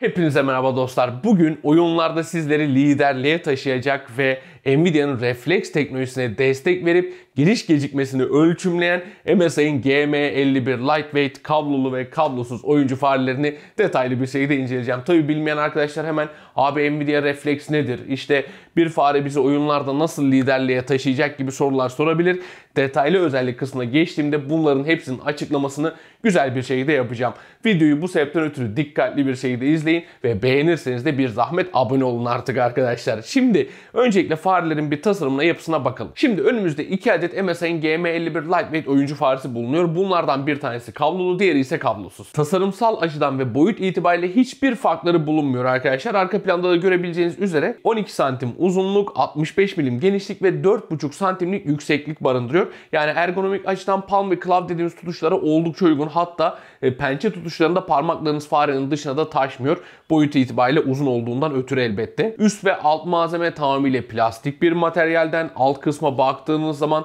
Hepinize merhaba dostlar. Bugün oyunlarda sizleri liderliğe taşıyacak ve Nvidia'nın refleks teknolojisine destek verip giriş gecikmesini ölçümleyen MSI'nin GM51 e Lightweight kablolu ve kablosuz oyuncu farelerini detaylı bir şekilde inceleyeceğim. Tabi bilmeyen arkadaşlar hemen abi Nvidia Reflex nedir? İşte bir fare bizi oyunlarda nasıl liderliğe taşıyacak gibi sorular sorabilir. Detaylı özellik kısmına geçtiğimde bunların hepsinin açıklamasını güzel bir şekilde yapacağım. Videoyu bu sebepten ötürü dikkatli bir şekilde izleyin ve beğenirseniz de bir zahmet abone olun artık arkadaşlar. Şimdi öncelikle farelerin bir tasarımına yapısına bakalım. Şimdi önümüzde iki adet adet MSI'nin GM51 Lightweight oyuncu faresi bulunuyor. Bunlardan bir tanesi kablolu, diğeri ise kablosuz. Tasarımsal açıdan ve boyut itibariyle hiçbir farkları bulunmuyor arkadaşlar. Arka planda da görebileceğiniz üzere 12 santim uzunluk, 65 milim genişlik ve 4,5 santimlik yükseklik barındırıyor. Yani ergonomik açıdan palm ve clav dediğimiz tutuşlara oldukça uygun. Hatta e, pençe tutuşlarında parmaklarınız farenin dışına da taşmıyor. Boyut itibariyle uzun olduğundan ötürü elbette. Üst ve alt malzeme tamamıyla plastik bir materyalden. Alt kısma baktığınız zaman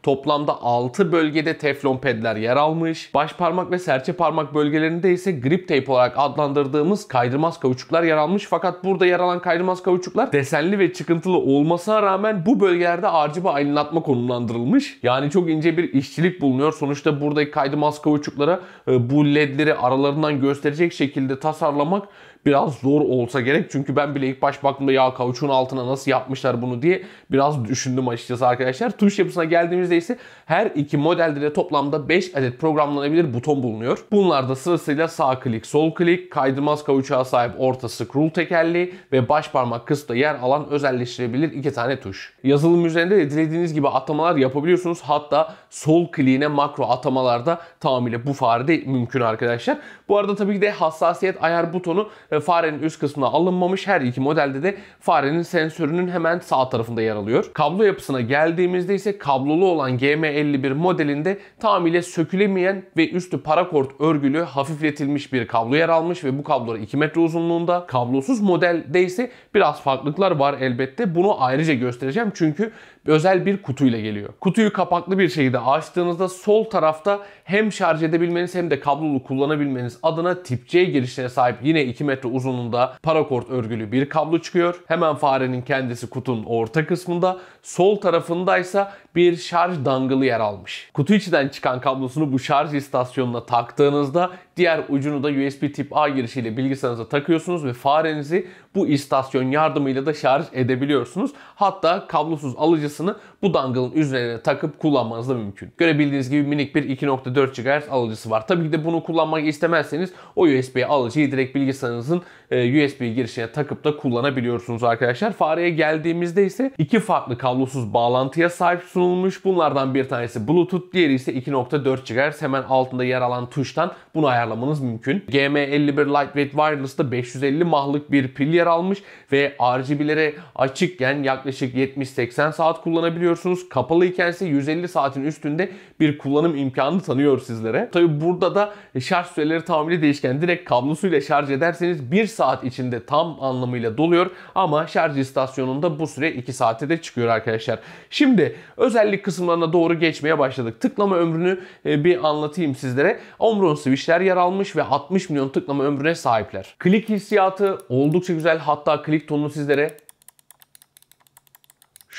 Toplamda 6 bölgede teflon pedler yer almış. Baş parmak ve serçe parmak bölgelerinde ise grip tape olarak adlandırdığımız kaydırmaz kauçuklar yer almış. Fakat burada yer alan kaydırmaz kauçuklar desenli ve çıkıntılı olmasına rağmen bu bölgelerde arciba aydınlatma konumlandırılmış. Yani çok ince bir işçilik bulunuyor. Sonuçta buradaki kaydırmaz kauçuklara e, bu ledleri aralarından gösterecek şekilde tasarlamak biraz zor olsa gerek. Çünkü ben bile ilk baş baktığımda ya kauçuğun altına nasıl yapmışlar bunu diye biraz düşündüm açıkçası arkadaşlar. Tuş yapısına geldiğimiz. Elimizde her iki modelde de toplamda 5 adet programlanabilir buton bulunuyor. Bunlarda sırasıyla sağ klik, sol klik, kaydırmaz kavuşağa sahip orta scroll tekerleği ve baş parmak kısıda yer alan özelleştirebilir iki tane tuş. Yazılım üzerinde de dilediğiniz gibi atamalar yapabiliyorsunuz. Hatta sol kliğine makro atamalarda tamamıyla bu farede mümkün arkadaşlar. Bu arada tabii ki de hassasiyet ayar butonu e, farenin üst kısmına alınmamış. Her iki modelde de farenin sensörünün hemen sağ tarafında yer alıyor. Kablo yapısına geldiğimizde ise kablolu olan olan GM51 modelinde tamile sökülemeyen ve üstü parakort örgülü hafifletilmiş bir kablo yer almış ve bu kablolar 2 metre uzunluğunda. Kablosuz modelde ise biraz farklılıklar var elbette. Bunu ayrıca göstereceğim çünkü özel bir kutuyla geliyor. Kutuyu kapaklı bir şekilde açtığınızda sol tarafta hem şarj edebilmeniz hem de kablolu kullanabilmeniz adına tip C girişine sahip yine 2 metre uzunluğunda parakort örgülü bir kablo çıkıyor. Hemen farenin kendisi kutunun orta kısmında. Sol tarafındaysa bir şarj dangılı yer almış. Kutu içinden çıkan kablosunu bu şarj istasyonuna taktığınızda Diğer ucunu da USB tip A girişiyle bilgisayarınıza takıyorsunuz ve farenizi bu istasyon yardımıyla da şarj edebiliyorsunuz. Hatta kablosuz alıcısını bu dangle'ın üzerine takıp kullanmanız da mümkün. Görebildiğiniz gibi minik bir 2.4 GHz alıcısı var. Tabii ki de bunu kullanmak istemezseniz o USB alıcıyı direkt bilgisayarınızın e, USB girişine takıp da kullanabiliyorsunuz arkadaşlar. Fareye geldiğimizde ise iki farklı kablosuz bağlantıya sahip sunulmuş. Bunlardan bir tanesi Bluetooth, diğeri ise 2.4 GHz. Hemen altında yer alan tuştan bunu ayarlayabilirsiniz ayarlamanız mümkün. GM51 Lightweight Wireless'ta 550 mahlık bir pil yer almış ve RGB'lere açıkken yaklaşık 70-80 saat kullanabiliyorsunuz. Kapalı iken ise 150 saatin üstünde bir kullanım imkanı tanıyor sizlere. Tabi burada da şarj süreleri tamamıyla değişken. Direkt kablosuyla şarj ederseniz 1 saat içinde tam anlamıyla doluyor ama şarj istasyonunda bu süre 2 saate de çıkıyor arkadaşlar. Şimdi özellik kısımlarına doğru geçmeye başladık. Tıklama ömrünü e, bir anlatayım sizlere. Omron switchler ya yer almış ve 60 milyon tıklama ömrüne sahipler. Klik hissiyatı oldukça güzel hatta klik tonunu sizlere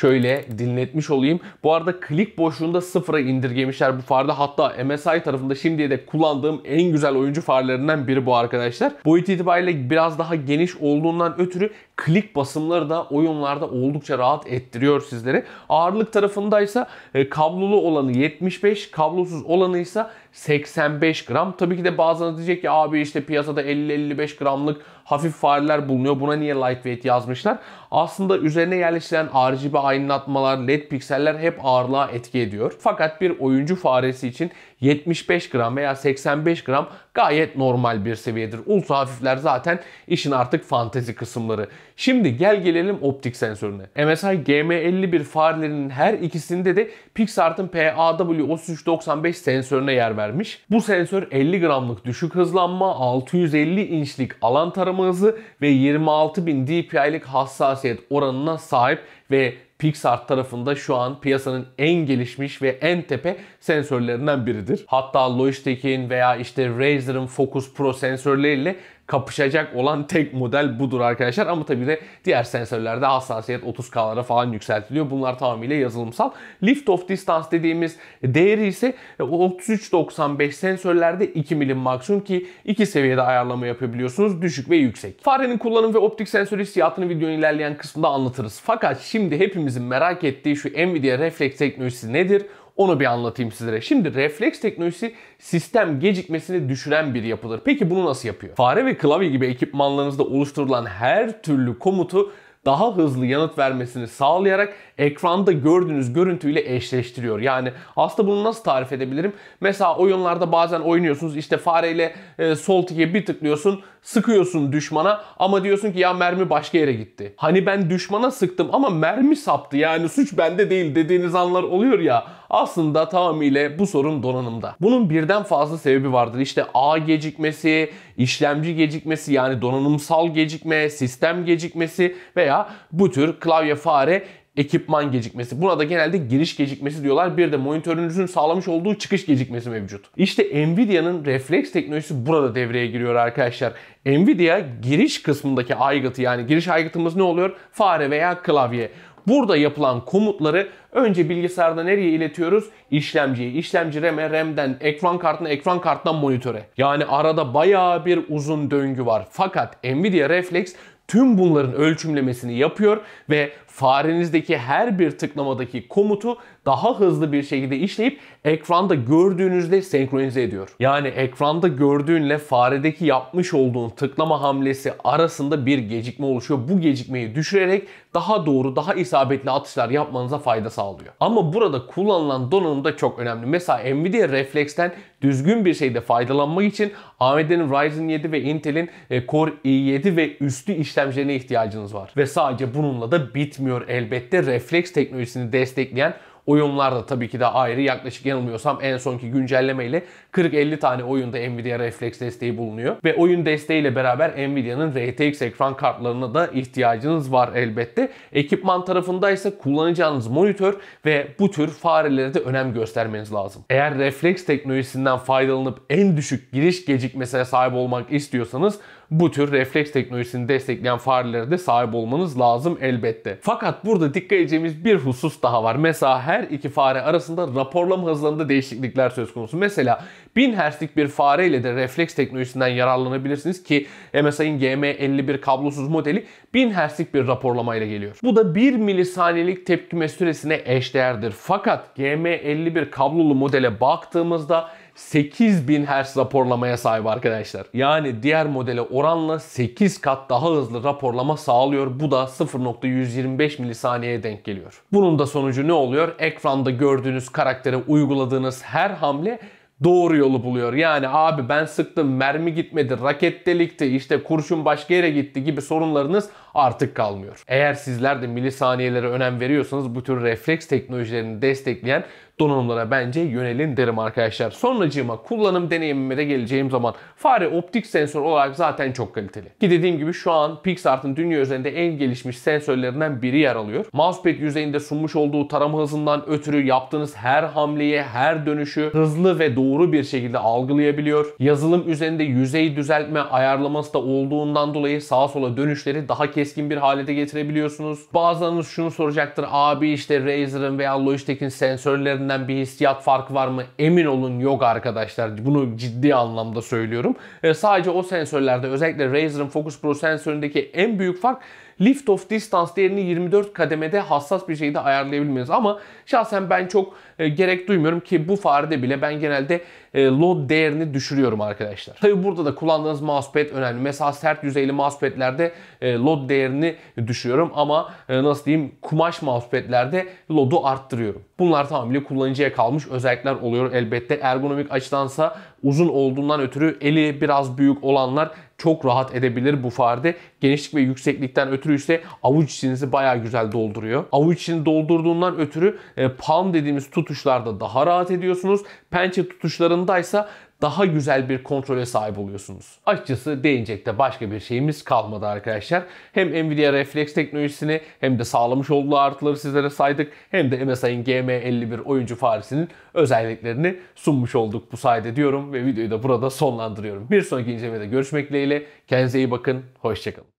şöyle dinletmiş olayım. Bu arada klik boşluğunda sıfıra indirgemişler bu farda. Hatta MSI tarafında şimdiye de kullandığım en güzel oyuncu farlarından biri bu arkadaşlar. Boyut itibariyle biraz daha geniş olduğundan ötürü klik basımları da oyunlarda oldukça rahat ettiriyor sizleri. Ağırlık tarafındaysa e, kablolu olanı 75, kablosuz olanı ise 85 gram. Tabii ki de bazıları diyecek ki abi işte piyasada 50-55 gramlık hafif fareler bulunuyor. Buna niye lightweight yazmışlar? Aslında üzerine yerleştirilen RGB aydınlatmalar, led pikseller hep ağırlığa etki ediyor. Fakat bir oyuncu faresi için 75 gram veya 85 gram gayet normal bir seviyedir. Ultra hafifler zaten işin artık fantezi kısımları. Şimdi gel gelelim optik sensörüne. MSI GM51 farelerinin her ikisinde de Pixart'ın PAW3395 sensörüne yer vermiş. Bu sensör 50 gramlık düşük hızlanma, 650 inçlik alan tarama hızı ve 26.000 dpi'lik hassasiyet oranına sahip ve Pixar tarafında şu an piyasanın en gelişmiş ve en tepe sensörlerinden biridir. Hatta Logitech'in veya işte Razer Razer'ın Focus Pro sensörleriyle kapışacak olan tek model budur arkadaşlar. Ama tabii de diğer sensörlerde hassasiyet 30K'lara falan yükseltiliyor. Bunlar tamamıyla yazılımsal. Lift off distance dediğimiz değeri ise 33.95 e, sensörlerde 2 milim maksimum ki iki seviyede ayarlama yapabiliyorsunuz. Düşük ve yüksek. Farenin kullanım ve optik sensör hissiyatını videonun ilerleyen kısmında anlatırız. Fakat şimdi hepimizin merak ettiği şu Nvidia Reflex teknolojisi nedir? Onu bir anlatayım sizlere. Şimdi refleks teknolojisi sistem gecikmesini düşüren bir yapıdır. Peki bunu nasıl yapıyor? Fare ve klavye gibi ekipmanlarınızda oluşturulan her türlü komutu daha hızlı yanıt vermesini sağlayarak ekranda gördüğünüz görüntüyle eşleştiriyor. Yani aslında bunu nasıl tarif edebilirim? Mesela oyunlarda bazen oynuyorsunuz işte fareyle e, sol tike bir tıklıyorsun sıkıyorsun düşmana ama diyorsun ki ya mermi başka yere gitti. Hani ben düşmana sıktım ama mermi saptı yani suç bende değil dediğiniz anlar oluyor ya. Aslında tamamıyla bu sorun donanımda. Bunun birden fazla sebebi vardır. İşte ağ gecikmesi, işlemci gecikmesi yani donanımsal gecikme, sistem gecikmesi veya bu tür klavye fare ekipman gecikmesi. Buna da genelde giriş gecikmesi diyorlar. Bir de monitörünüzün sağlamış olduğu çıkış gecikmesi mevcut. İşte Nvidia'nın refleks teknolojisi burada devreye giriyor arkadaşlar. Nvidia giriş kısmındaki aygıtı yani giriş aygıtımız ne oluyor? Fare veya klavye. Burada yapılan komutları önce bilgisayarda nereye iletiyoruz? İşlemciye, işlemci RAM'e, RAM'den ekran kartına, ekran karttan monitöre. Yani arada bayağı bir uzun döngü var. Fakat Nvidia Reflex tüm bunların ölçümlemesini yapıyor ve farenizdeki her bir tıklamadaki komutu daha hızlı bir şekilde işleyip ekranda gördüğünüzle senkronize ediyor. Yani ekranda gördüğünle faredeki yapmış olduğun tıklama hamlesi arasında bir gecikme oluşuyor. Bu gecikmeyi düşürerek daha doğru, daha isabetli atışlar yapmanıza fayda sağlıyor. Ama burada kullanılan donanım da çok önemli. Mesela Nvidia Reflex'ten düzgün bir şeyde faydalanmak için AMD'nin Ryzen 7 ve Intel'in e, Core i7 ve üstü işlemcilerine ihtiyacınız var. Ve sadece bununla da bitmiyor gitmiyor elbette. Refleks teknolojisini destekleyen oyunlar da tabii ki de ayrı. Yaklaşık yanılmıyorsam en sonki güncellemeyle 40-50 tane oyunda Nvidia Reflex desteği bulunuyor. Ve oyun desteğiyle beraber Nvidia'nın RTX ekran kartlarına da ihtiyacınız var elbette. Ekipman tarafında ise kullanacağınız monitör ve bu tür farelere de önem göstermeniz lazım. Eğer Reflex teknolojisinden faydalanıp en düşük giriş gecikmesine sahip olmak istiyorsanız bu tür refleks teknolojisini destekleyen farelere de sahip olmanız lazım elbette. Fakat burada dikkat edeceğimiz bir husus daha var. Mesela her iki fare arasında raporlama hızlarında değişiklikler söz konusu. Mesela 1000 Hz'lik bir fare ile de refleks teknolojisinden yararlanabilirsiniz ki MSI'nin GM51 kablosuz modeli 1000 Hz'lik bir raporlama ile geliyor. Bu da 1 milisaniyelik tepkime süresine eşdeğerdir. Fakat GM51 kablolu modele baktığımızda 8000 Hz raporlamaya sahip arkadaşlar. Yani diğer modele oranla 8 kat daha hızlı raporlama sağlıyor. Bu da 0.125 milisaniyeye denk geliyor. Bunun da sonucu ne oluyor? Ekranda gördüğünüz karaktere uyguladığınız her hamle doğru yolu buluyor. Yani abi ben sıktım mermi gitmedi, raket delikti, işte kurşun başka yere gitti gibi sorunlarınız artık kalmıyor. Eğer sizler de milisaniyelere önem veriyorsanız bu tür refleks teknolojilerini destekleyen donanımlara bence yönelin derim arkadaşlar. Sonracığıma kullanım deneyimime de geleceğim zaman fare optik sensör olarak zaten çok kaliteli. Ki dediğim gibi şu an Pixart'ın dünya üzerinde en gelişmiş sensörlerinden biri yer alıyor. Mousepad yüzeyinde sunmuş olduğu tarama hızından ötürü yaptığınız her hamleye, her dönüşü hızlı ve doğru bir şekilde algılayabiliyor. Yazılım üzerinde yüzey düzeltme ayarlaması da olduğundan dolayı sağa sola dönüşleri daha keskin bir hale getirebiliyorsunuz. Bazılarınız şunu soracaktır. Abi işte Razer'ın veya Logitech'in sensörlerinden birbirinden bir hissiyat farkı var mı? Emin olun yok arkadaşlar. Bunu ciddi anlamda söylüyorum. E, sadece o sensörlerde özellikle Razer'ın Focus Pro sensöründeki en büyük fark lift off distance değerini 24 kademede hassas bir şekilde ayarlayabilmeniz. Ama şahsen ben çok e, gerek duymuyorum ki bu farede bile ben genelde e, load değerini düşürüyorum arkadaşlar. Tabi burada da kullandığınız mousepad önemli. Mesela sert yüzeyli mousepadlerde e, load değerini düşürüyorum ama e, nasıl diyeyim kumaş mousepadlerde load'u arttırıyorum. Bunlar tamamıyla kullanıcıya kalmış özellikler oluyor elbette. Ergonomik açıdansa uzun olduğundan ötürü eli biraz büyük olanlar çok rahat edebilir bu farde. Genişlik ve yükseklikten ötürü ise avuç içinizi baya güzel dolduruyor. Avuç içini doldurduğundan ötürü palm dediğimiz tutuşlarda daha rahat ediyorsunuz pençe tutuşlarındaysa daha güzel bir kontrole sahip oluyorsunuz. Açıkçası değinecek de başka bir şeyimiz kalmadı arkadaşlar. Hem Nvidia Reflex teknolojisini hem de sağlamış olduğu artıları sizlere saydık. Hem de MSI'nin GM51 oyuncu faresinin özelliklerini sunmuş olduk bu sayede diyorum ve videoyu da burada sonlandırıyorum. Bir sonraki incelemede görüşmek dileğiyle. Kendinize iyi bakın. Hoşçakalın.